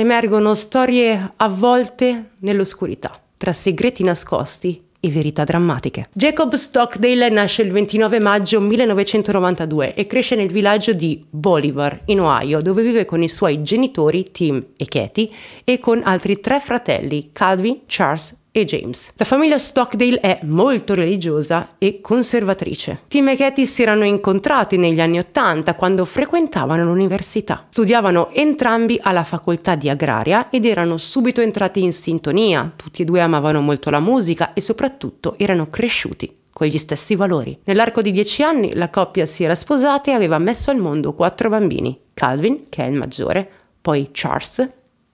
emergono storie avvolte nell'oscurità, tra segreti nascosti e verità drammatiche. Jacob Stockdale nasce il 29 maggio 1992 e cresce nel villaggio di Bolivar, in Ohio, dove vive con i suoi genitori Tim e Katie e con altri tre fratelli, Calvin, Charles e James. La famiglia Stockdale è molto religiosa e conservatrice. Tim e Katie si erano incontrati negli anni Ottanta quando frequentavano l'università. Studiavano entrambi alla facoltà di agraria ed erano subito entrati in sintonia. Tutti e due amavano molto la musica e soprattutto erano cresciuti con gli stessi valori. Nell'arco di dieci anni la coppia si era sposata e aveva messo al mondo quattro bambini, Calvin, che è il maggiore, poi Charles,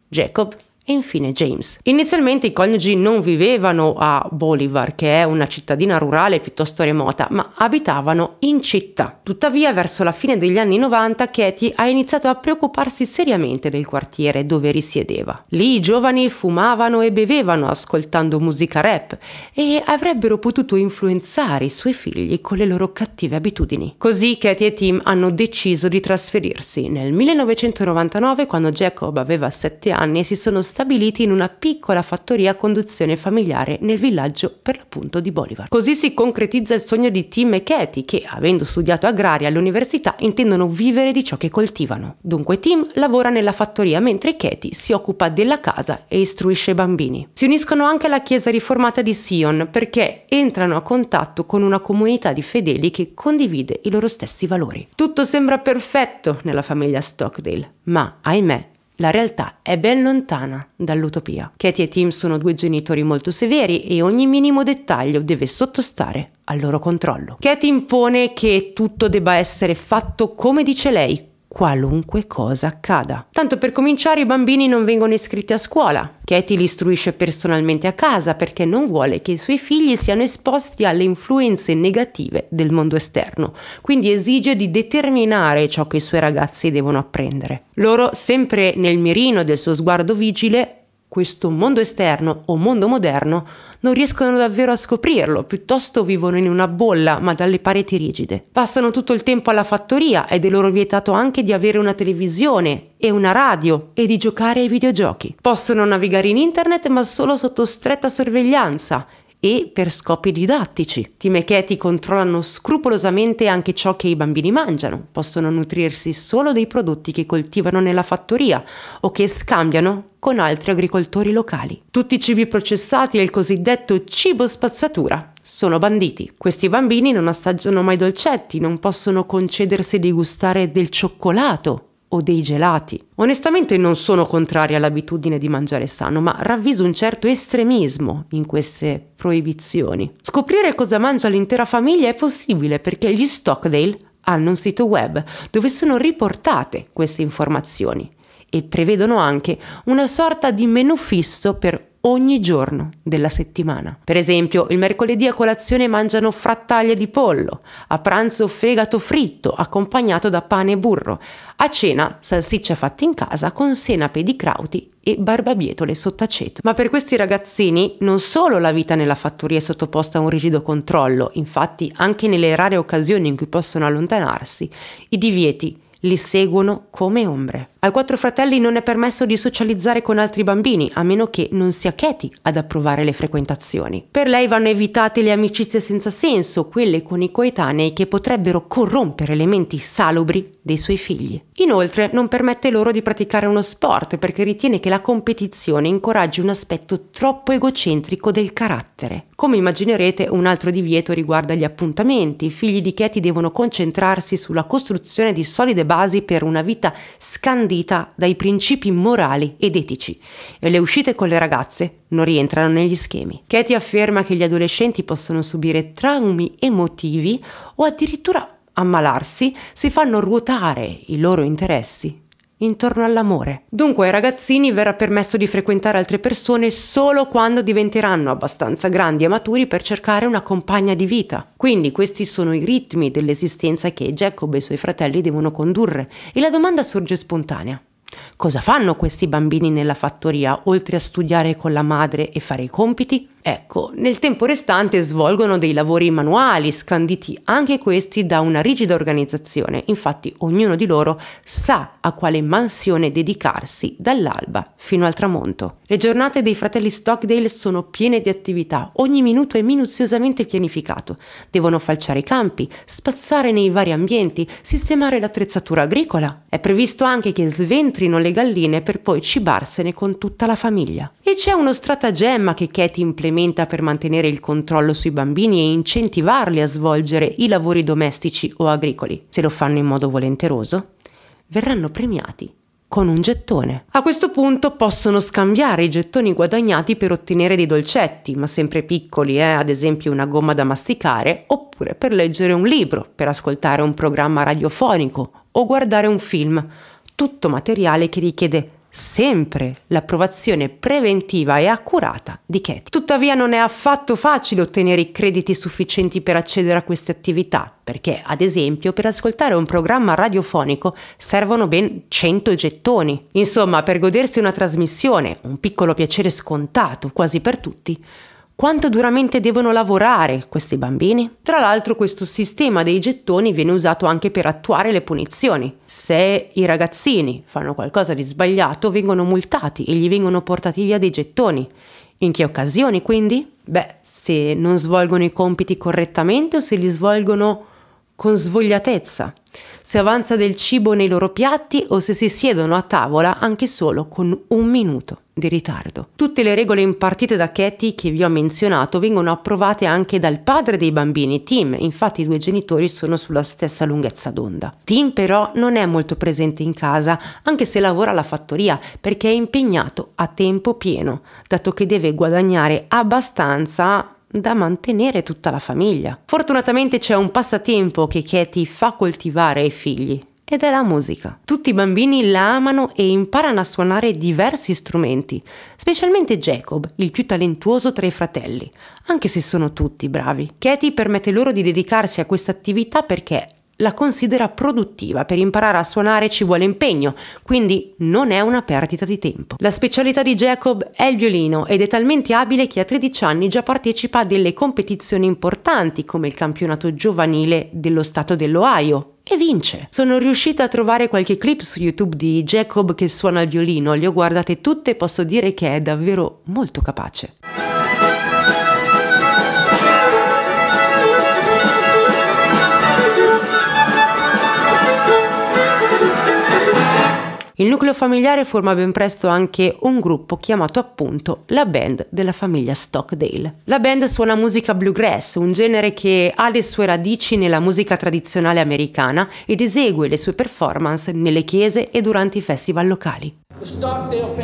Jacob e infine James. Inizialmente i coniugi non vivevano a Bolivar, che è una cittadina rurale piuttosto remota, ma abitavano in città. Tuttavia, verso la fine degli anni 90, Katie ha iniziato a preoccuparsi seriamente del quartiere dove risiedeva. Lì i giovani fumavano e bevevano ascoltando musica rap e avrebbero potuto influenzare i suoi figli con le loro cattive abitudini. Così Katie e Tim hanno deciso di trasferirsi. Nel 1999, quando Jacob aveva 7 anni, si sono stati stabiliti in una piccola fattoria a conduzione familiare nel villaggio per l'appunto di Bolivar. Così si concretizza il sogno di Tim e Katie che, avendo studiato agraria all'università, intendono vivere di ciò che coltivano. Dunque Tim lavora nella fattoria mentre Katie si occupa della casa e istruisce i bambini. Si uniscono anche alla chiesa riformata di Sion perché entrano a contatto con una comunità di fedeli che condivide i loro stessi valori. Tutto sembra perfetto nella famiglia Stockdale, ma ahimè la realtà è ben lontana dall'utopia. Katie e Tim sono due genitori molto severi e ogni minimo dettaglio deve sottostare al loro controllo. Katie impone che tutto debba essere fatto come dice lei, qualunque cosa accada. Tanto per cominciare i bambini non vengono iscritti a scuola. Katie li istruisce personalmente a casa perché non vuole che i suoi figli siano esposti alle influenze negative del mondo esterno, quindi esige di determinare ciò che i suoi ragazzi devono apprendere. Loro, sempre nel mirino del suo sguardo vigile, questo mondo esterno o mondo moderno non riescono davvero a scoprirlo, piuttosto vivono in una bolla ma dalle pareti rigide. Passano tutto il tempo alla fattoria ed è loro vietato anche di avere una televisione e una radio e di giocare ai videogiochi. Possono navigare in internet ma solo sotto stretta sorveglianza e per scopi didattici. Team Eketi controllano scrupolosamente anche ciò che i bambini mangiano, possono nutrirsi solo dei prodotti che coltivano nella fattoria o che scambiano con altri agricoltori locali. Tutti i cibi processati e il cosiddetto cibo spazzatura sono banditi. Questi bambini non assaggiano mai dolcetti, non possono concedersi di gustare del cioccolato o dei gelati. Onestamente non sono contraria all'abitudine di mangiare sano, ma ravviso un certo estremismo in queste proibizioni. Scoprire cosa mangia l'intera famiglia è possibile perché gli Stockdale hanno un sito web dove sono riportate queste informazioni e prevedono anche una sorta di menu fisso per ogni giorno della settimana. Per esempio, il mercoledì a colazione mangiano frattaglie di pollo, a pranzo fegato fritto accompagnato da pane e burro, a cena salsiccia fatta in casa con senape di crauti e barbabietole sott'aceto. Ma per questi ragazzini non solo la vita nella fattoria è sottoposta a un rigido controllo, infatti anche nelle rare occasioni in cui possono allontanarsi, i divieti li seguono come ombre. Ai quattro fratelli non è permesso di socializzare con altri bambini, a meno che non sia Katie ad approvare le frequentazioni. Per lei vanno evitate le amicizie senza senso, quelle con i coetanei che potrebbero corrompere le menti salubri dei suoi figli. Inoltre non permette loro di praticare uno sport perché ritiene che la competizione incoraggi un aspetto troppo egocentrico del carattere. Come immaginerete, un altro divieto riguarda gli appuntamenti. I figli di Katie devono concentrarsi sulla costruzione di solide basi basi per una vita scandita dai principi morali ed etici e le uscite con le ragazze non rientrano negli schemi. Katie afferma che gli adolescenti possono subire traumi emotivi o addirittura ammalarsi se fanno ruotare i loro interessi intorno all'amore. Dunque ai ragazzini verrà permesso di frequentare altre persone solo quando diventeranno abbastanza grandi e maturi per cercare una compagna di vita. Quindi questi sono i ritmi dell'esistenza che Jacob e i suoi fratelli devono condurre e la domanda sorge spontanea. Cosa fanno questi bambini nella fattoria oltre a studiare con la madre e fare i compiti? Ecco, nel tempo restante svolgono dei lavori manuali, scanditi anche questi da una rigida organizzazione, infatti ognuno di loro sa a quale mansione dedicarsi dall'alba fino al tramonto. Le giornate dei fratelli Stockdale sono piene di attività, ogni minuto è minuziosamente pianificato. Devono falciare i campi, spazzare nei vari ambienti, sistemare l'attrezzatura agricola. È previsto anche che sventrino le galline per poi cibarsene con tutta la famiglia. E c'è uno stratagemma che Katie implementa implementa per mantenere il controllo sui bambini e incentivarli a svolgere i lavori domestici o agricoli. Se lo fanno in modo volenteroso, verranno premiati con un gettone. A questo punto possono scambiare i gettoni guadagnati per ottenere dei dolcetti, ma sempre piccoli, eh? ad esempio una gomma da masticare, oppure per leggere un libro, per ascoltare un programma radiofonico o guardare un film. Tutto materiale che richiede sempre l'approvazione preventiva e accurata di Katie. Tuttavia non è affatto facile ottenere i crediti sufficienti per accedere a queste attività, perché ad esempio per ascoltare un programma radiofonico servono ben 100 gettoni. Insomma, per godersi una trasmissione, un piccolo piacere scontato quasi per tutti, quanto duramente devono lavorare questi bambini? Tra l'altro questo sistema dei gettoni viene usato anche per attuare le punizioni. Se i ragazzini fanno qualcosa di sbagliato vengono multati e gli vengono portati via dei gettoni. In che occasioni quindi? Beh, se non svolgono i compiti correttamente o se li svolgono con svogliatezza, se avanza del cibo nei loro piatti o se si siedono a tavola anche solo con un minuto di ritardo. Tutte le regole impartite da Katie che vi ho menzionato vengono approvate anche dal padre dei bambini, Tim, infatti i due genitori sono sulla stessa lunghezza d'onda. Tim però non è molto presente in casa, anche se lavora alla fattoria, perché è impegnato a tempo pieno, dato che deve guadagnare abbastanza da mantenere tutta la famiglia. Fortunatamente c'è un passatempo che Katie fa coltivare ai figli, ed è la musica. Tutti i bambini la amano e imparano a suonare diversi strumenti, specialmente Jacob, il più talentuoso tra i fratelli, anche se sono tutti bravi. Katie permette loro di dedicarsi a questa attività perché la considera produttiva, per imparare a suonare ci vuole impegno, quindi non è una perdita di tempo. La specialità di Jacob è il violino ed è talmente abile che a 13 anni già partecipa a delle competizioni importanti come il campionato giovanile dello Stato dell'Ohio, e vince. Sono riuscita a trovare qualche clip su YouTube di Jacob che suona il violino, le ho guardate tutte e posso dire che è davvero molto capace. Il nucleo familiare forma ben presto anche un gruppo chiamato appunto la band della famiglia Stockdale. La band suona musica bluegrass, un genere che ha le sue radici nella musica tradizionale americana ed esegue le sue performance nelle chiese e durante i festival locali. The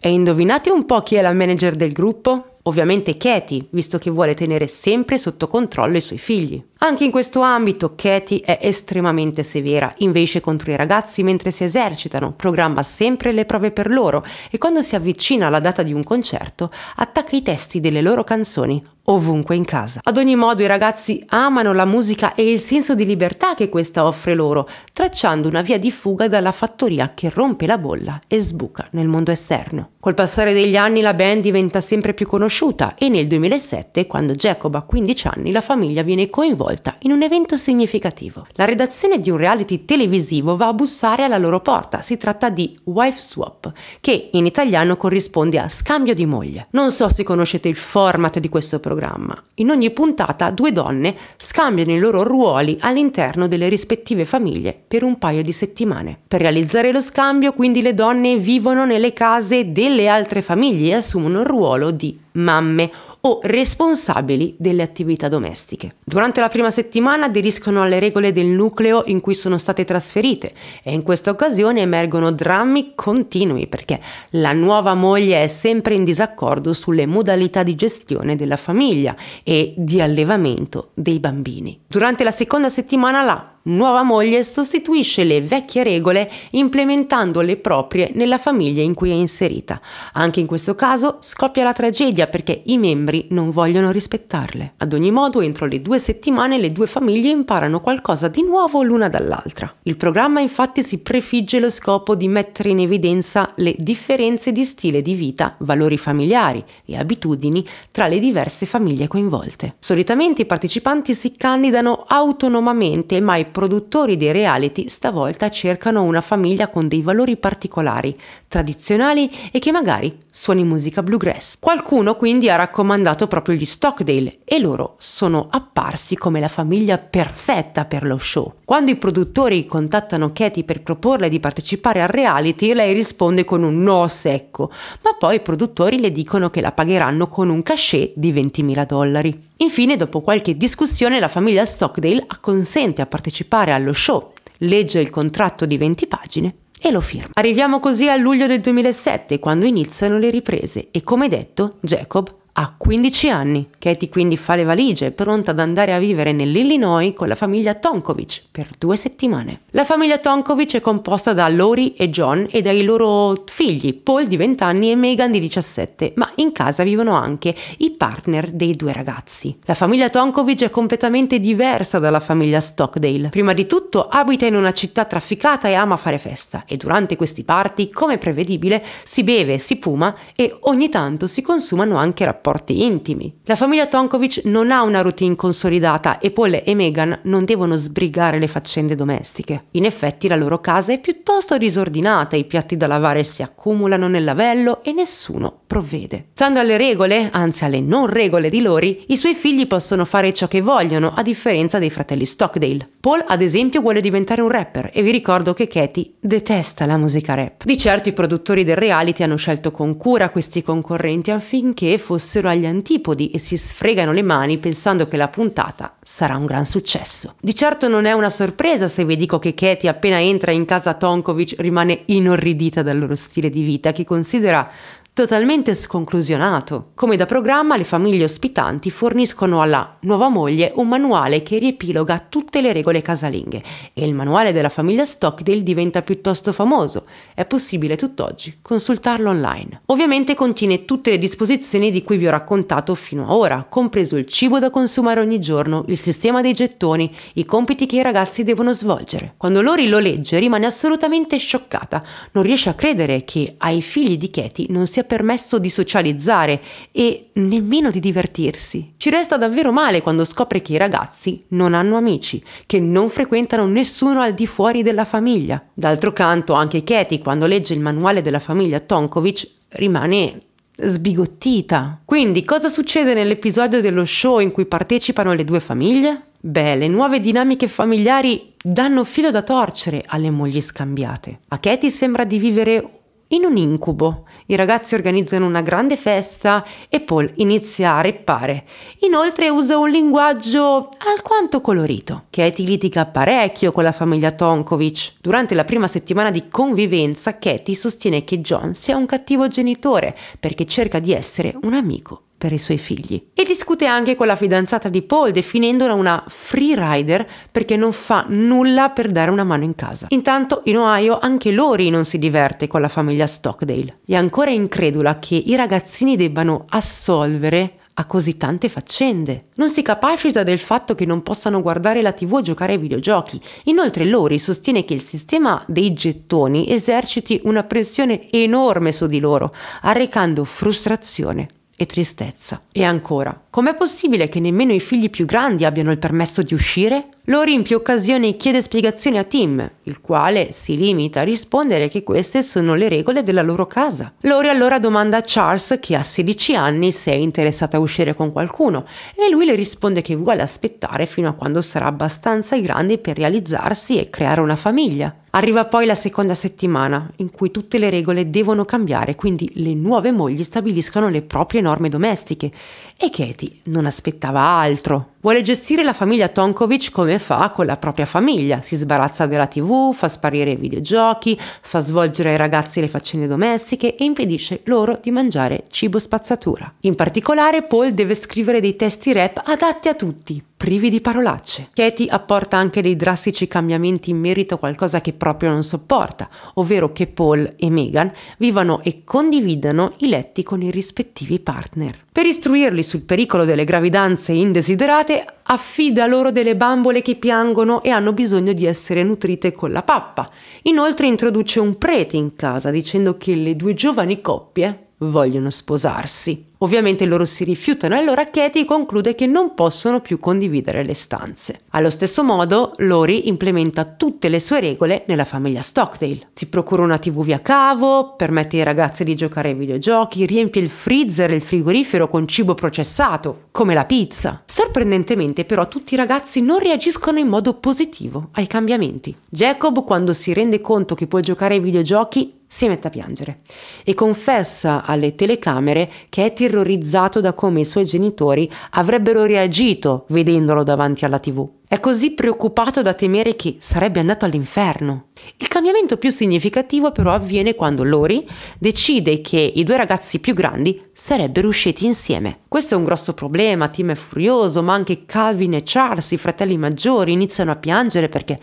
E indovinate un po' chi è la manager del gruppo? Ovviamente Katie, visto che vuole tenere sempre sotto controllo i suoi figli. Anche in questo ambito Katie è estremamente severa, invece contro i ragazzi mentre si esercitano, programma sempre le prove per loro e quando si avvicina alla data di un concerto attacca i testi delle loro canzoni ovunque in casa. Ad ogni modo i ragazzi amano la musica e il senso di libertà che questa offre loro, tracciando una via di fuga dalla fattoria che rompe la bolla e sbuca nel mondo esterno. Col passare degli anni la band diventa sempre più conosciuta sconosciuta e nel 2007, quando Jacob ha 15 anni, la famiglia viene coinvolta in un evento significativo. La redazione di un reality televisivo va a bussare alla loro porta, si tratta di Wife Swap, che in italiano corrisponde a Scambio di moglie. Non so se conoscete il format di questo programma. In ogni puntata due donne scambiano i loro ruoli all'interno delle rispettive famiglie per un paio di settimane. Per realizzare lo scambio, quindi le donne vivono nelle case delle altre famiglie e assumono il ruolo di mamme o responsabili delle attività domestiche. Durante la prima settimana aderiscono alle regole del nucleo in cui sono state trasferite e in questa occasione emergono drammi continui perché la nuova moglie è sempre in disaccordo sulle modalità di gestione della famiglia e di allevamento dei bambini. Durante la seconda settimana la Nuova moglie sostituisce le vecchie regole implementando le proprie nella famiglia in cui è inserita. Anche in questo caso scoppia la tragedia perché i membri non vogliono rispettarle. Ad ogni modo, entro le due settimane le due famiglie imparano qualcosa di nuovo l'una dall'altra. Il programma infatti si prefigge lo scopo di mettere in evidenza le differenze di stile di vita, valori familiari e abitudini tra le diverse famiglie coinvolte. Solitamente i partecipanti si candidano autonomamente, mai produttori dei reality stavolta cercano una famiglia con dei valori particolari, tradizionali e che magari suoni musica bluegrass. Qualcuno quindi ha raccomandato proprio gli Stockdale e loro sono apparsi come la famiglia perfetta per lo show. Quando i produttori contattano Katie per proporle di partecipare al reality, lei risponde con un no secco, ma poi i produttori le dicono che la pagheranno con un cachet di 20.000 dollari. Infine, dopo qualche discussione, la famiglia Stockdale acconsente a partecipare allo show, legge il contratto di 20 pagine e lo firma. Arriviamo così a luglio del 2007, quando iniziano le riprese e, come detto, Jacob a 15 anni. Katie quindi fa le valigie, pronta ad andare a vivere nell'Illinois con la famiglia Tonkovic per due settimane. La famiglia Tonkovic è composta da Lori e John e dai loro figli, Paul di 20 anni e Megan di 17, ma in casa vivono anche i partner dei due ragazzi. La famiglia Tonkovic è completamente diversa dalla famiglia Stockdale. Prima di tutto abita in una città trafficata e ama fare festa e durante questi party, come prevedibile, si beve, si fuma e ogni tanto si consumano anche rapporti rapporti intimi. La famiglia Tonkovic non ha una routine consolidata e Paul e Meghan non devono sbrigare le faccende domestiche. In effetti la loro casa è piuttosto disordinata, i piatti da lavare si accumulano nel lavello e nessuno provvede. Stando alle regole, anzi alle non regole di Lori, i suoi figli possono fare ciò che vogliono, a differenza dei fratelli Stockdale. Paul, ad esempio, vuole diventare un rapper e vi ricordo che Katie detesta la musica rap. Di certo i produttori del reality hanno scelto con cura questi concorrenti affinché fossero fossero agli antipodi e si sfregano le mani pensando che la puntata sarà un gran successo. Di certo non è una sorpresa se vi dico che Katie appena entra in casa Tonkovic rimane inorridita dal loro stile di vita che considera totalmente sconclusionato. Come da programma le famiglie ospitanti forniscono alla nuova moglie un manuale che riepiloga tutte le regole casalinghe e il manuale della famiglia Stockdale diventa piuttosto famoso. È possibile tutt'oggi consultarlo online. Ovviamente contiene tutte le disposizioni di cui vi ho raccontato fino ad ora, compreso il cibo da consumare ogni giorno, il sistema dei gettoni, i compiti che i ragazzi devono svolgere. Quando Lori lo legge rimane assolutamente scioccata, non riesce a credere che ai figli di Katie non sia è permesso di socializzare e nemmeno di divertirsi. Ci resta davvero male quando scopre che i ragazzi non hanno amici, che non frequentano nessuno al di fuori della famiglia. D'altro canto, anche Katie, quando legge il manuale della famiglia Tonkovic, rimane sbigottita. Quindi, cosa succede nell'episodio dello show in cui partecipano le due famiglie? Beh, le nuove dinamiche familiari danno filo da torcere alle mogli scambiate. A Katie sembra di vivere in un incubo. I ragazzi organizzano una grande festa e Paul inizia a reppare. Inoltre usa un linguaggio alquanto colorito. Katie litiga parecchio con la famiglia Tonkovic. Durante la prima settimana di convivenza, Katie sostiene che John sia un cattivo genitore perché cerca di essere un amico per i suoi figli. E discute anche con la fidanzata di Paul, definendola una free rider perché non fa nulla per dare una mano in casa. Intanto in Ohio anche Lori non si diverte con la famiglia Stockdale. È ancora incredula che i ragazzini debbano assolvere a così tante faccende. Non si capacita del fatto che non possano guardare la tv o giocare ai videogiochi. Inoltre Lori sostiene che il sistema dei gettoni eserciti una pressione enorme su di loro, arrecando frustrazione e tristezza. E ancora, Com'è possibile che nemmeno i figli più grandi abbiano il permesso di uscire? Lori in più occasioni chiede spiegazioni a Tim, il quale si limita a rispondere che queste sono le regole della loro casa. Lori allora domanda a Charles, che ha 16 anni, se è interessata a uscire con qualcuno e lui le risponde che vuole aspettare fino a quando sarà abbastanza grande per realizzarsi e creare una famiglia. Arriva poi la seconda settimana, in cui tutte le regole devono cambiare, quindi le nuove mogli stabiliscono le proprie norme domestiche e Katie non aspettava altro Vuole gestire la famiglia Tonkovic come fa con la propria famiglia, si sbarazza della tv, fa sparire i videogiochi, fa svolgere ai ragazzi le faccende domestiche e impedisce loro di mangiare cibo spazzatura. In particolare Paul deve scrivere dei testi rap adatti a tutti, privi di parolacce. Katie apporta anche dei drastici cambiamenti in merito a qualcosa che proprio non sopporta, ovvero che Paul e Meghan vivano e condividano i letti con i rispettivi partner. Per istruirli sul pericolo delle gravidanze indesiderate, volte affida loro delle bambole che piangono e hanno bisogno di essere nutrite con la pappa. Inoltre introduce un prete in casa dicendo che le due giovani coppie vogliono sposarsi. Ovviamente loro si rifiutano e allora Katie conclude che non possono più condividere le stanze. Allo stesso modo, Lori implementa tutte le sue regole nella famiglia Stockdale. Si procura una TV via cavo, permette ai ragazzi di giocare ai videogiochi, riempie il freezer e il frigorifero con cibo processato, come la pizza. Sorprendentemente però tutti i ragazzi non reagiscono in modo positivo ai cambiamenti. Jacob quando si rende conto che può giocare ai videogiochi si mette a piangere e confessa alle telecamere che è tirata terrorizzato da come i suoi genitori avrebbero reagito vedendolo davanti alla tv. È così preoccupato da temere che sarebbe andato all'inferno. Il cambiamento più significativo però avviene quando Lori decide che i due ragazzi più grandi sarebbero usciti insieme. Questo è un grosso problema, Tim è furioso, ma anche Calvin e Charles, i fratelli maggiori, iniziano a piangere perché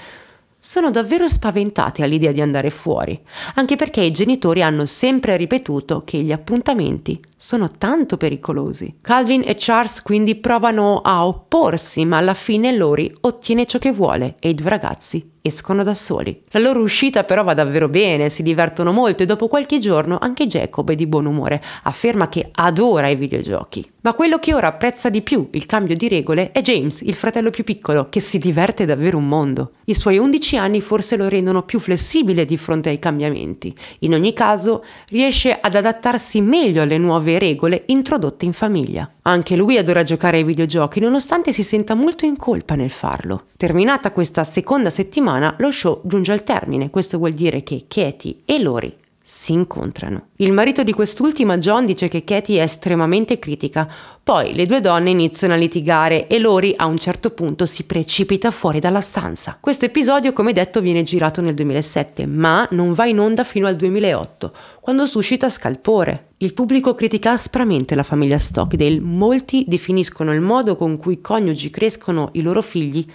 sono davvero spaventati all'idea di andare fuori, anche perché i genitori hanno sempre ripetuto che gli appuntamenti sono tanto pericolosi. Calvin e Charles quindi provano a opporsi, ma alla fine Lori ottiene ciò che vuole e i due ragazzi escono da soli. La loro uscita però va davvero bene, si divertono molto e dopo qualche giorno anche Jacob è di buon umore, afferma che adora i videogiochi. Ma quello che ora apprezza di più il cambio di regole è James, il fratello più piccolo, che si diverte davvero un mondo. I suoi 11 anni forse lo rendono più flessibile di fronte ai cambiamenti. In ogni caso, riesce ad adattarsi meglio alle nuove nuove regole introdotte in famiglia. Anche lui adora giocare ai videogiochi nonostante si senta molto in colpa nel farlo. Terminata questa seconda settimana lo show giunge al termine, questo vuol dire che Katie e Lori si incontrano. Il marito di quest'ultima, John, dice che Katie è estremamente critica, poi le due donne iniziano a litigare e Lori a un certo punto si precipita fuori dalla stanza. Questo episodio, come detto, viene girato nel 2007, ma non va in onda fino al 2008, quando suscita scalpore. Il pubblico critica aspramente la famiglia Stockdale, molti definiscono il modo con cui i coniugi crescono i loro figli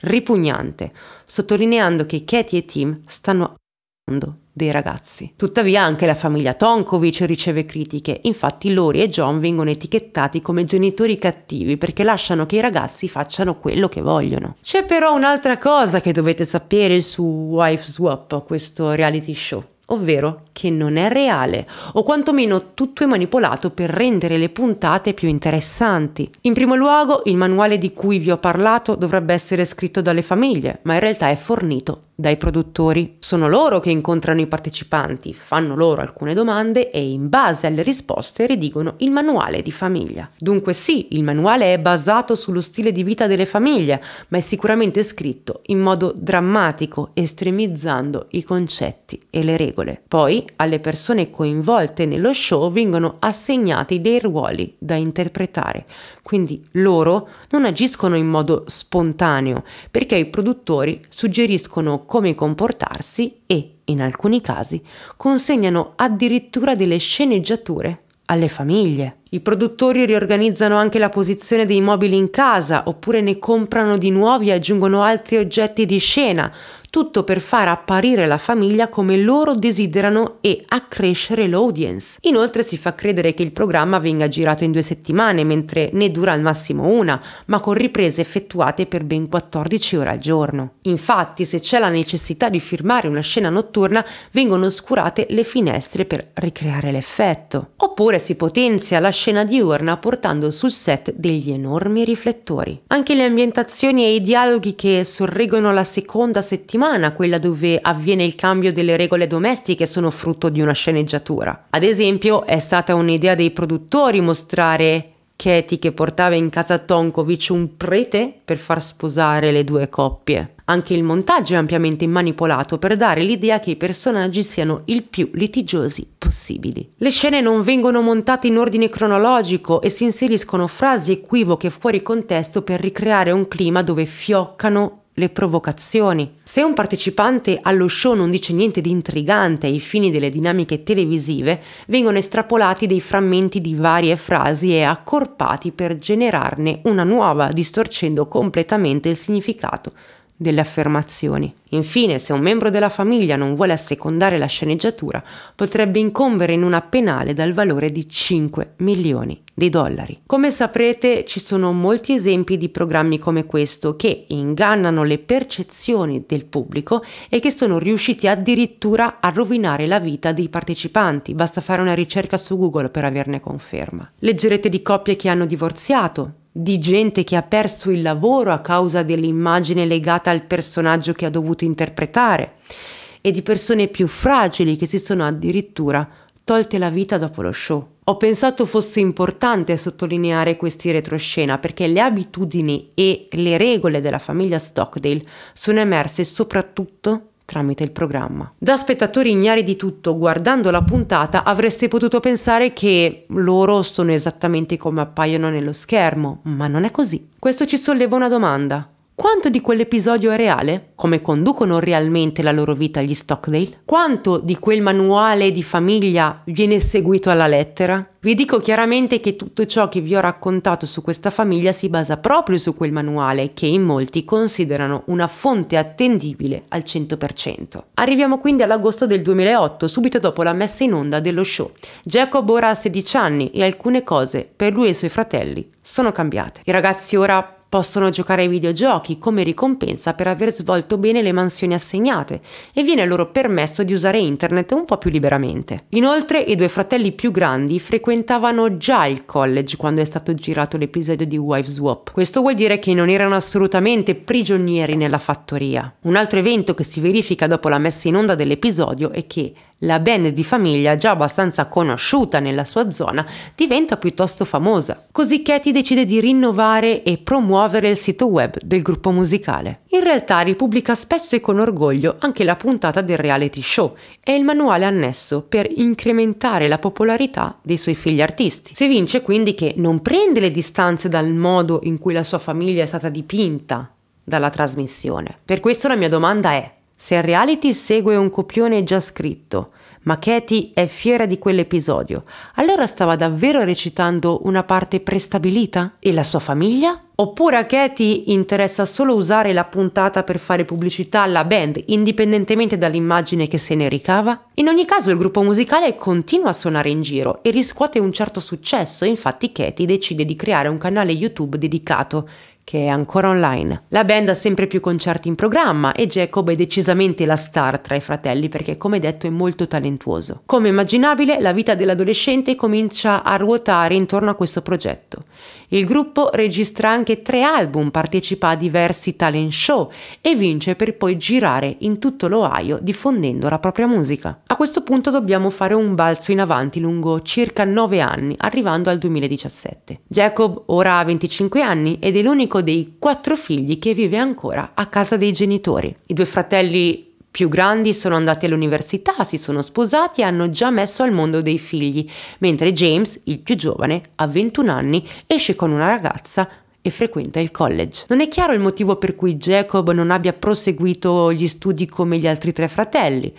ripugnante, sottolineando che Katie e Tim stanno a**ando dei ragazzi. Tuttavia anche la famiglia Tonkovic riceve critiche, infatti Lori e John vengono etichettati come genitori cattivi perché lasciano che i ragazzi facciano quello che vogliono. C'è però un'altra cosa che dovete sapere su Wife Swap, questo reality show ovvero che non è reale, o quantomeno tutto è manipolato per rendere le puntate più interessanti. In primo luogo, il manuale di cui vi ho parlato dovrebbe essere scritto dalle famiglie, ma in realtà è fornito dai produttori. Sono loro che incontrano i partecipanti, fanno loro alcune domande e in base alle risposte redigono il manuale di famiglia. Dunque sì, il manuale è basato sullo stile di vita delle famiglie, ma è sicuramente scritto in modo drammatico, estremizzando i concetti e le regole. Poi alle persone coinvolte nello show vengono assegnati dei ruoli da interpretare, quindi loro non agiscono in modo spontaneo perché i produttori suggeriscono come comportarsi e, in alcuni casi, consegnano addirittura delle sceneggiature alle famiglie. I produttori riorganizzano anche la posizione dei mobili in casa, oppure ne comprano di nuovi e aggiungono altri oggetti di scena, tutto per far apparire la famiglia come loro desiderano e accrescere l'audience. Inoltre si fa credere che il programma venga girato in due settimane, mentre ne dura al massimo una, ma con riprese effettuate per ben 14 ore al giorno. Infatti, se c'è la necessità di firmare una scena notturna, vengono oscurate le finestre per ricreare l'effetto. Oppure si potenzia la scena diurna portando sul set degli enormi riflettori. Anche le ambientazioni e i dialoghi che sorreggono la seconda settimana umana quella dove avviene il cambio delle regole domestiche sono frutto di una sceneggiatura. Ad esempio è stata un'idea dei produttori mostrare Katie che portava in casa Tonkovic un prete per far sposare le due coppie. Anche il montaggio è ampiamente manipolato per dare l'idea che i personaggi siano il più litigiosi possibili. Le scene non vengono montate in ordine cronologico e si inseriscono frasi equivoche fuori contesto per ricreare un clima dove fioccano le provocazioni. Se un partecipante allo show non dice niente di intrigante ai fini delle dinamiche televisive, vengono estrapolati dei frammenti di varie frasi e accorpati per generarne una nuova, distorcendo completamente il significato delle affermazioni. Infine, se un membro della famiglia non vuole assecondare la sceneggiatura, potrebbe incombere in una penale dal valore di 5 milioni di dollari. Come saprete, ci sono molti esempi di programmi come questo che ingannano le percezioni del pubblico e che sono riusciti addirittura a rovinare la vita dei partecipanti. Basta fare una ricerca su Google per averne conferma. Leggerete di coppie che hanno divorziato, di gente che ha perso il lavoro a causa dell'immagine legata al personaggio che ha dovuto interpretare e di persone più fragili che si sono addirittura tolte la vita dopo lo show. Ho pensato fosse importante sottolineare questi retroscena perché le abitudini e le regole della famiglia Stockdale sono emerse soprattutto tramite il programma. Da spettatori ignari di tutto, guardando la puntata, avreste potuto pensare che loro sono esattamente come appaiono nello schermo, ma non è così. Questo ci solleva una domanda. Quanto di quell'episodio è reale? Come conducono realmente la loro vita gli Stockdale? Quanto di quel manuale di famiglia viene seguito alla lettera? Vi dico chiaramente che tutto ciò che vi ho raccontato su questa famiglia si basa proprio su quel manuale che in molti considerano una fonte attendibile al 100%. Arriviamo quindi all'agosto del 2008, subito dopo la messa in onda dello show. Jacob ora ha 16 anni e alcune cose per lui e i suoi fratelli sono cambiate. I ragazzi ora Possono giocare ai videogiochi come ricompensa per aver svolto bene le mansioni assegnate e viene loro permesso di usare internet un po' più liberamente. Inoltre i due fratelli più grandi frequentavano già il college quando è stato girato l'episodio di Wife Swap. Questo vuol dire che non erano assolutamente prigionieri nella fattoria. Un altro evento che si verifica dopo la messa in onda dell'episodio è che la band di famiglia, già abbastanza conosciuta nella sua zona, diventa piuttosto famosa. Così Katie decide di rinnovare e promuovere il sito web del gruppo musicale. In realtà ripubblica spesso e con orgoglio anche la puntata del reality show e il manuale annesso per incrementare la popolarità dei suoi figli artisti. Si vince quindi che non prende le distanze dal modo in cui la sua famiglia è stata dipinta dalla trasmissione. Per questo la mia domanda è se il reality segue un copione già scritto, ma Katie è fiera di quell'episodio, allora stava davvero recitando una parte prestabilita? E la sua famiglia? Oppure a Katie interessa solo usare la puntata per fare pubblicità alla band, indipendentemente dall'immagine che se ne ricava? In ogni caso il gruppo musicale continua a suonare in giro e riscuote un certo successo, infatti Katie decide di creare un canale YouTube dedicato che è ancora online. La band ha sempre più concerti in programma e Jacob è decisamente la star tra i fratelli perché, come detto, è molto talentuoso. Come immaginabile, la vita dell'adolescente comincia a ruotare intorno a questo progetto. Il gruppo registra anche tre album, partecipa a diversi talent show e vince per poi girare in tutto l'Ohio diffondendo la propria musica. A questo punto dobbiamo fare un balzo in avanti lungo circa 9 anni, arrivando al 2017. Jacob ora ha 25 anni ed è l'unico unico dei quattro figli che vive ancora a casa dei genitori. I due fratelli più grandi sono andati all'università, si sono sposati e hanno già messo al mondo dei figli, mentre James, il più giovane, a 21 anni, esce con una ragazza e frequenta il college. Non è chiaro il motivo per cui Jacob non abbia proseguito gli studi come gli altri tre fratelli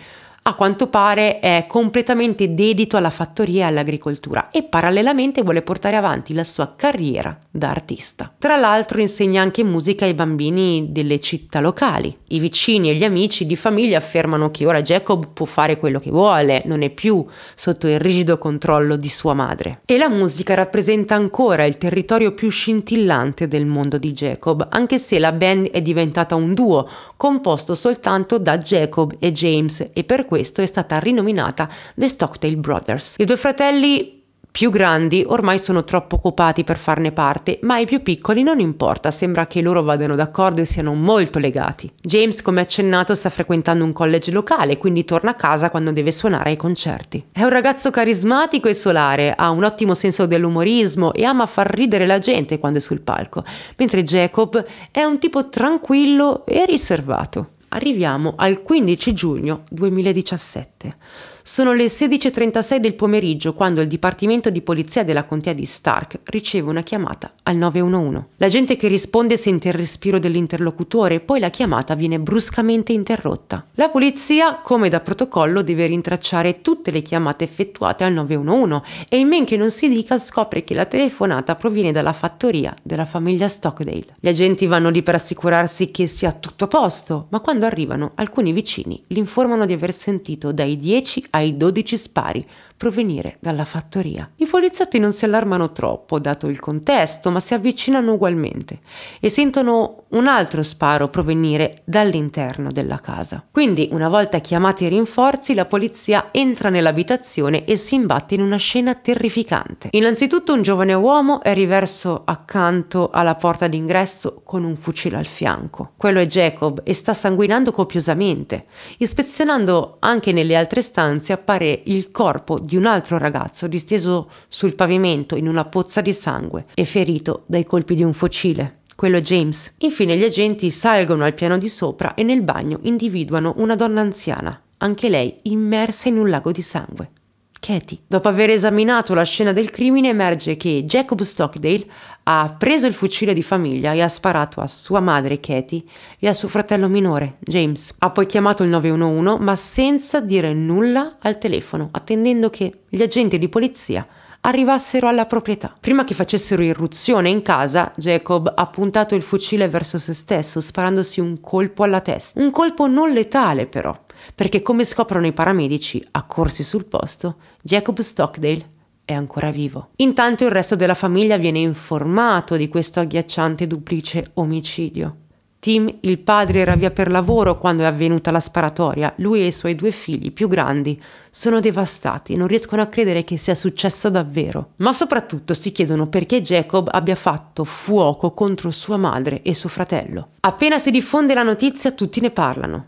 a quanto pare è completamente dedito alla fattoria e all'agricoltura e parallelamente vuole portare avanti la sua carriera da artista. Tra l'altro insegna anche musica ai bambini delle città locali. I vicini e gli amici di famiglia affermano che ora Jacob può fare quello che vuole, non è più sotto il rigido controllo di sua madre. E la musica rappresenta ancora il territorio più scintillante del mondo di Jacob, anche se la band è diventata un duo composto soltanto da Jacob e James e per questo questo è stata rinominata The Stocktail Brothers. I due fratelli più grandi ormai sono troppo occupati per farne parte, ma i più piccoli non importa, sembra che loro vadano d'accordo e siano molto legati. James, come accennato, sta frequentando un college locale, quindi torna a casa quando deve suonare ai concerti. È un ragazzo carismatico e solare, ha un ottimo senso dell'umorismo e ama far ridere la gente quando è sul palco, mentre Jacob è un tipo tranquillo e riservato arriviamo al 15 giugno 2017 sono le 16.36 del pomeriggio quando il Dipartimento di Polizia della Contea di Stark riceve una chiamata al 911. La gente che risponde sente il respiro dell'interlocutore e poi la chiamata viene bruscamente interrotta. La polizia, come da protocollo, deve rintracciare tutte le chiamate effettuate al 911 e in men che non si dica scopre che la telefonata proviene dalla fattoria della famiglia Stockdale. Gli agenti vanno lì per assicurarsi che sia tutto a posto, ma quando arrivano alcuni vicini li informano di aver sentito dai 10 ai 12 spari provenire dalla fattoria. I poliziotti non si allarmano troppo, dato il contesto, ma si avvicinano ugualmente e sentono un altro sparo provenire dall'interno della casa. Quindi, una volta chiamati i rinforzi, la polizia entra nell'abitazione e si imbatte in una scena terrificante. Innanzitutto un giovane uomo è riverso accanto alla porta d'ingresso con un fucile al fianco. Quello è Jacob e sta sanguinando copiosamente, ispezionando anche nelle altre stanze innanzi appare il corpo di un altro ragazzo disteso sul pavimento in una pozza di sangue e ferito dai colpi di un fucile quello è James. Infine gli agenti salgono al piano di sopra e nel bagno individuano una donna anziana, anche lei immersa in un lago di sangue. Katie. Dopo aver esaminato la scena del crimine emerge che Jacob Stockdale ha preso il fucile di famiglia e ha sparato a sua madre Katie e a suo fratello minore James. Ha poi chiamato il 911 ma senza dire nulla al telefono, attendendo che gli agenti di polizia arrivassero alla proprietà. Prima che facessero irruzione in casa, Jacob ha puntato il fucile verso se stesso, sparandosi un colpo alla testa. Un colpo non letale però, perché come scoprono i paramedici accorsi sul posto, Jacob Stockdale è ancora vivo. Intanto il resto della famiglia viene informato di questo agghiacciante duplice omicidio. Tim, il padre, era via per lavoro quando è avvenuta la sparatoria. Lui e i suoi due figli più grandi sono devastati e non riescono a credere che sia successo davvero. Ma soprattutto si chiedono perché Jacob abbia fatto fuoco contro sua madre e suo fratello. Appena si diffonde la notizia, tutti ne parlano.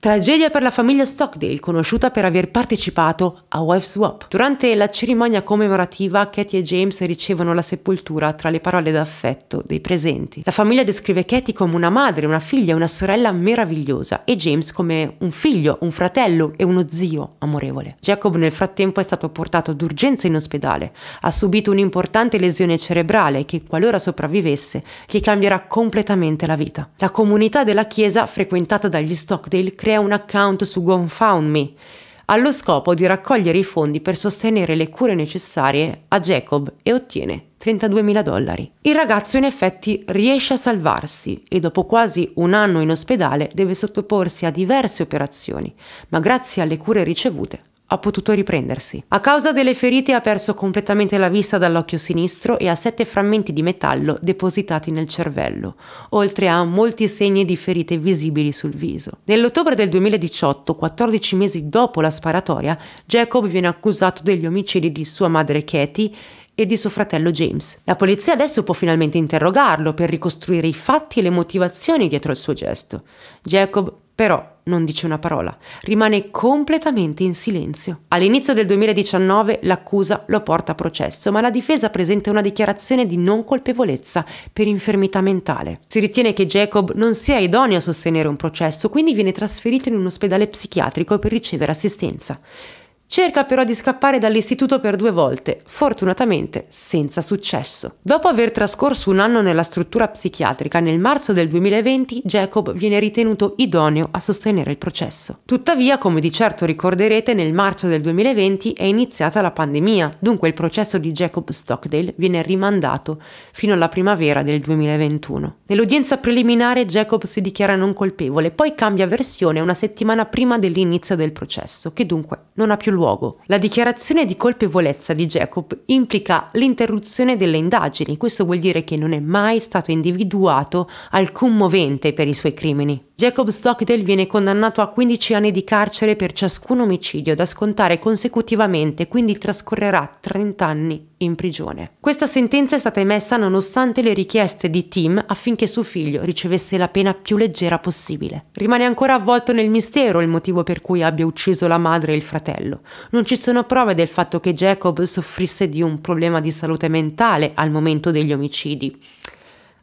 Tragedia per la famiglia Stockdale, conosciuta per aver partecipato a Wife Swap. Durante la cerimonia commemorativa, Katie e James ricevono la sepoltura tra le parole d'affetto dei presenti. La famiglia descrive Katie come una madre, una figlia e una sorella meravigliosa e James come un figlio, un fratello e uno zio amorevole. Jacob nel frattempo è stato portato d'urgenza in ospedale. Ha subito un'importante lesione cerebrale che, qualora sopravvivesse, gli cambierà completamente la vita. La comunità della chiesa, frequentata dagli Stockdale, crea crea un account su GoFundMe allo scopo di raccogliere i fondi per sostenere le cure necessarie a Jacob e ottiene 32.000 dollari. Il ragazzo in effetti riesce a salvarsi e dopo quasi un anno in ospedale deve sottoporsi a diverse operazioni, ma grazie alle cure ricevute ha potuto riprendersi. A causa delle ferite ha perso completamente la vista dall'occhio sinistro e ha sette frammenti di metallo depositati nel cervello, oltre a molti segni di ferite visibili sul viso. Nell'ottobre del 2018, 14 mesi dopo la sparatoria, Jacob viene accusato degli omicidi di sua madre Katie e di suo fratello James. La polizia adesso può finalmente interrogarlo per ricostruire i fatti e le motivazioni dietro il suo gesto. Jacob, però, non dice una parola, rimane completamente in silenzio. All'inizio del 2019 l'accusa lo porta a processo, ma la difesa presenta una dichiarazione di non colpevolezza per infermità mentale. Si ritiene che Jacob non sia idoneo a sostenere un processo, quindi viene trasferito in un ospedale psichiatrico per ricevere assistenza. Cerca però di scappare dall'istituto per due volte, fortunatamente senza successo. Dopo aver trascorso un anno nella struttura psichiatrica, nel marzo del 2020 Jacob viene ritenuto idoneo a sostenere il processo. Tuttavia, come di certo ricorderete, nel marzo del 2020 è iniziata la pandemia, dunque il processo di Jacob Stockdale viene rimandato fino alla primavera del 2021. Nell'udienza preliminare Jacob si dichiara non colpevole, poi cambia versione una settimana prima dell'inizio del processo, che dunque non ha più luogo luogo. La dichiarazione di colpevolezza di Jacob implica l'interruzione delle indagini, questo vuol dire che non è mai stato individuato alcun movente per i suoi crimini. Jacob Stockdale viene condannato a 15 anni di carcere per ciascun omicidio da scontare consecutivamente, quindi trascorrerà 30 anni in prigione. Questa sentenza è stata emessa nonostante le richieste di Tim affinché suo figlio ricevesse la pena più leggera possibile. Rimane ancora avvolto nel mistero il motivo per cui abbia ucciso la madre e il fratello. Non ci sono prove del fatto che Jacob soffrisse di un problema di salute mentale al momento degli omicidi.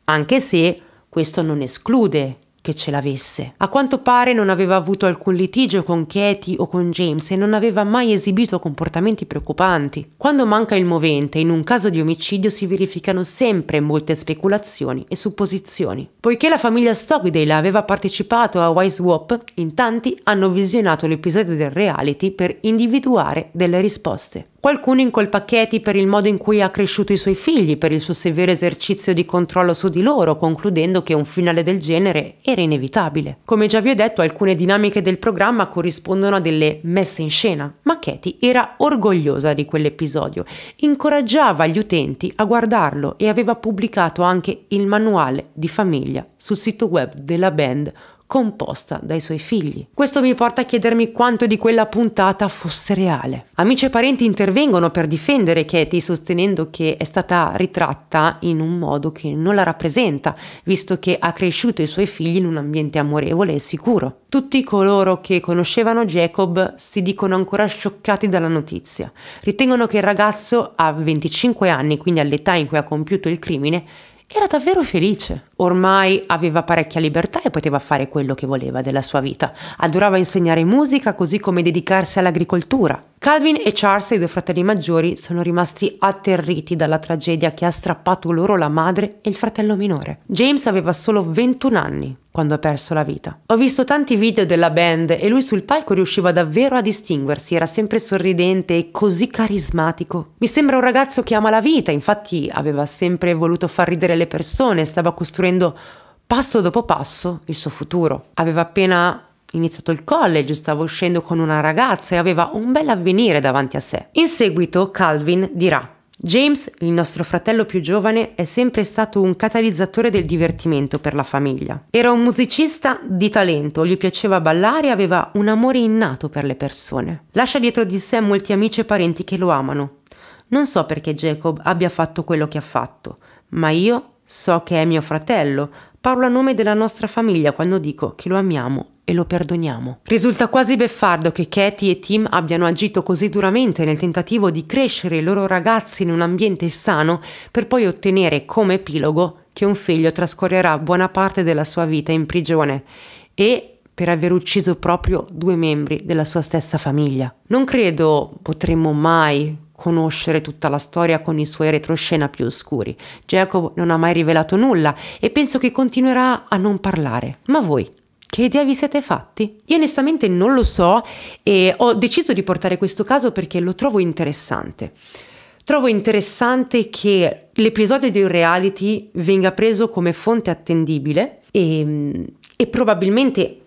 Anche se questo non esclude che ce l'avesse. A quanto pare non aveva avuto alcun litigio con Katie o con James e non aveva mai esibito comportamenti preoccupanti. Quando manca il movente, in un caso di omicidio si verificano sempre molte speculazioni e supposizioni. Poiché la famiglia Stockdale aveva partecipato a Wise Swap, in tanti hanno visionato l'episodio del reality per individuare delle risposte. Qualcuno incolpa Katie per il modo in cui ha cresciuto i suoi figli, per il suo severo esercizio di controllo su di loro, concludendo che un finale del genere era inevitabile. Come già vi ho detto, alcune dinamiche del programma corrispondono a delle messe in scena, ma Katie era orgogliosa di quell'episodio, incoraggiava gli utenti a guardarlo e aveva pubblicato anche il manuale di famiglia sul sito web della band composta dai suoi figli. Questo mi porta a chiedermi quanto di quella puntata fosse reale. Amici e parenti intervengono per difendere Katie sostenendo che è stata ritratta in un modo che non la rappresenta, visto che ha cresciuto i suoi figli in un ambiente amorevole e sicuro. Tutti coloro che conoscevano Jacob si dicono ancora scioccati dalla notizia. Ritengono che il ragazzo a 25 anni, quindi all'età in cui ha compiuto il crimine, era davvero felice. Ormai aveva parecchia libertà e poteva fare quello che voleva della sua vita. Adorava insegnare musica così come dedicarsi all'agricoltura. Calvin e Charles, i due fratelli maggiori, sono rimasti atterriti dalla tragedia che ha strappato loro la madre e il fratello minore. James aveva solo 21 anni quando ha perso la vita. Ho visto tanti video della band e lui sul palco riusciva davvero a distinguersi, era sempre sorridente e così carismatico. Mi sembra un ragazzo che ama la vita, infatti aveva sempre voluto far ridere le persone, stava costruendo scoprendo passo dopo passo il suo futuro. Aveva appena iniziato il college, stava uscendo con una ragazza e aveva un bel avvenire davanti a sé. In seguito Calvin dirà James, il nostro fratello più giovane, è sempre stato un catalizzatore del divertimento per la famiglia. Era un musicista di talento, gli piaceva ballare e aveva un amore innato per le persone. Lascia dietro di sé molti amici e parenti che lo amano. Non so perché Jacob abbia fatto quello che ha fatto, ma io So che è mio fratello, parlo a nome della nostra famiglia quando dico che lo amiamo e lo perdoniamo. Risulta quasi beffardo che Katie e Tim abbiano agito così duramente nel tentativo di crescere i loro ragazzi in un ambiente sano per poi ottenere come epilogo che un figlio trascorrerà buona parte della sua vita in prigione e per aver ucciso proprio due membri della sua stessa famiglia. Non credo potremmo mai conoscere tutta la storia con i suoi retroscena più oscuri. Jacob non ha mai rivelato nulla e penso che continuerà a non parlare. Ma voi? Che idea vi siete fatti? Io onestamente non lo so e ho deciso di portare questo caso perché lo trovo interessante. Trovo interessante che l'episodio di un reality venga preso come fonte attendibile e, mm, e probabilmente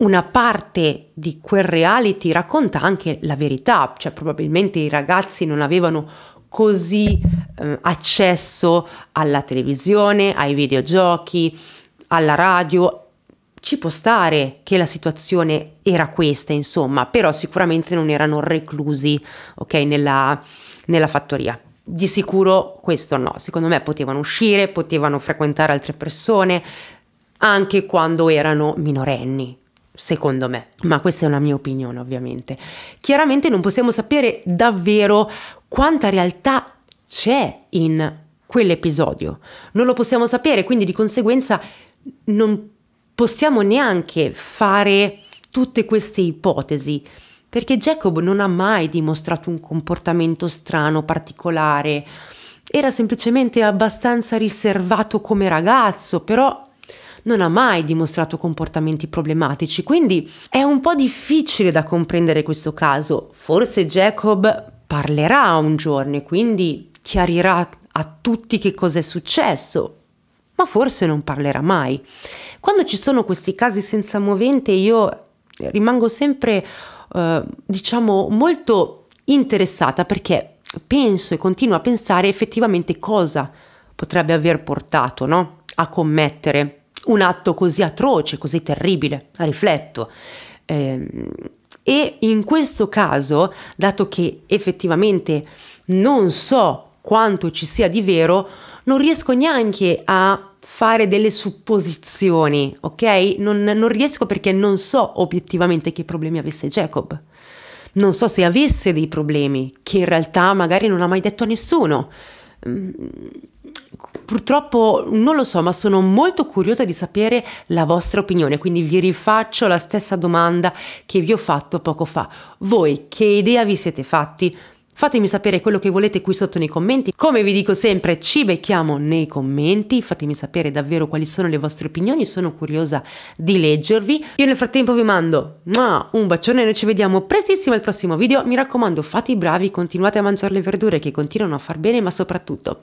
una parte di quel reality racconta anche la verità, cioè probabilmente i ragazzi non avevano così eh, accesso alla televisione, ai videogiochi, alla radio. Ci può stare che la situazione era questa, insomma, però sicuramente non erano reclusi, ok, nella, nella fattoria. Di sicuro questo no, secondo me potevano uscire, potevano frequentare altre persone, anche quando erano minorenni, secondo me, ma questa è una mia opinione ovviamente. Chiaramente non possiamo sapere davvero quanta realtà c'è in quell'episodio, non lo possiamo sapere, quindi di conseguenza non possiamo neanche fare tutte queste ipotesi, perché Jacob non ha mai dimostrato un comportamento strano, particolare, era semplicemente abbastanza riservato come ragazzo, però non ha mai dimostrato comportamenti problematici, quindi è un po' difficile da comprendere questo caso. Forse Jacob parlerà un giorno e quindi chiarirà a tutti che cosa è successo, ma forse non parlerà mai. Quando ci sono questi casi senza movente io rimango sempre, eh, diciamo, molto interessata perché penso e continuo a pensare effettivamente cosa potrebbe aver portato no? a commettere un atto così atroce, così terribile, rifletto. Ehm, e in questo caso, dato che effettivamente non so quanto ci sia di vero, non riesco neanche a fare delle supposizioni, ok? Non, non, riesco perché non so obiettivamente che problemi avesse Jacob. Non so se avesse dei problemi che in realtà magari non ha mai detto a nessuno. Mm, purtroppo non lo so, ma sono molto curiosa di sapere la vostra opinione, quindi vi rifaccio la stessa domanda che vi ho fatto poco fa. Voi che idea vi siete fatti? Fatemi sapere quello che volete qui sotto nei commenti. Come vi dico sempre, ci becchiamo nei commenti. Fatemi sapere davvero quali sono le vostre opinioni, sono curiosa di leggervi. Io nel frattempo vi mando un bacione noi ci vediamo prestissimo al prossimo video. Mi raccomando, fate i bravi, continuate a mangiare le verdure che continuano a far bene, ma soprattutto